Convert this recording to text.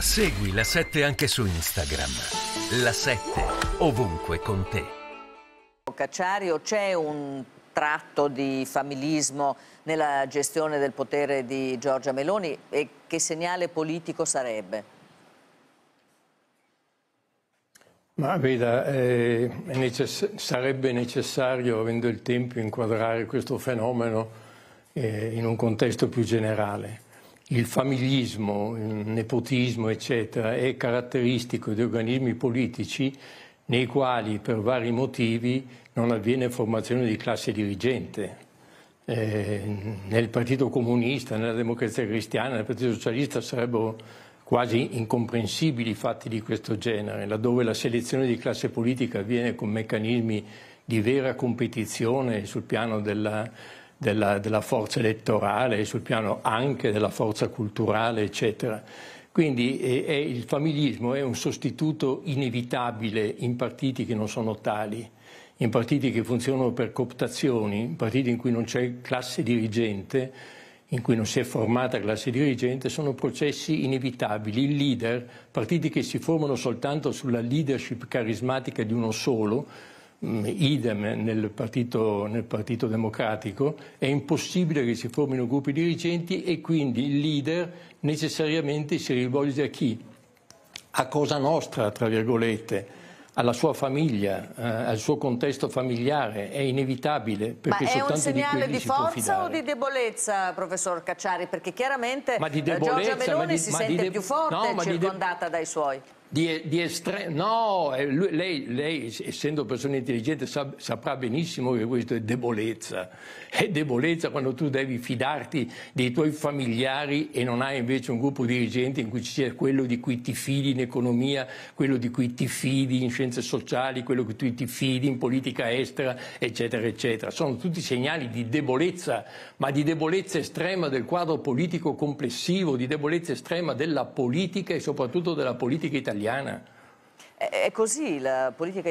Segui la 7 anche su Instagram. La 7 ovunque con te. Cacciario, c'è un tratto di familismo nella gestione del potere di Giorgia Meloni e che segnale politico sarebbe? Ma veda, eh, necess sarebbe necessario, avendo il tempo, inquadrare questo fenomeno eh, in un contesto più generale il familismo, il nepotismo, eccetera, è caratteristico di organismi politici nei quali per vari motivi non avviene formazione di classe dirigente. Eh, nel Partito Comunista, nella Democrazia Cristiana, nel Partito Socialista sarebbero quasi incomprensibili fatti di questo genere, laddove la selezione di classe politica avviene con meccanismi di vera competizione sul piano della della, della forza elettorale, sul piano anche della forza culturale, eccetera. Quindi eh, è, il familismo è un sostituto inevitabile in partiti che non sono tali, in partiti che funzionano per cooptazioni, in partiti in cui non c'è classe dirigente, in cui non si è formata classe dirigente, sono processi inevitabili. Il leader, partiti che si formano soltanto sulla leadership carismatica di uno solo, Mm, idem nel partito, nel partito, Democratico, è impossibile che si formino gruppi dirigenti e quindi il leader necessariamente si rivolge a chi? A cosa nostra, tra virgolette, alla sua famiglia, eh, al suo contesto familiare, è inevitabile. Perché Ma è un segnale di, forza o di debolezza, professor Cacciari? Perché chiaramente ma eh, Giorgia Meloni ma di, si ma sente più forte no, circondata dai suoi di, di estremo. No, eh, lui, lei, lei, essendo persona intelligente, sa, saprà benissimo che questo è debolezza. È debolezza quando tu devi fidarti dei tuoi familiari e non hai invece un gruppo dirigente in cui ci sia quello di cui ti fidi in economia, quello di cui ti fidi in scienze sociali, quello di cui ti fidi in politica estera, eccetera, eccetera. Sono tutti segnali di debolezza, ma di debolezza estrema del quadro politico complessivo, di debolezza estrema della politica e soprattutto della politica italiana italiana? È così, la politica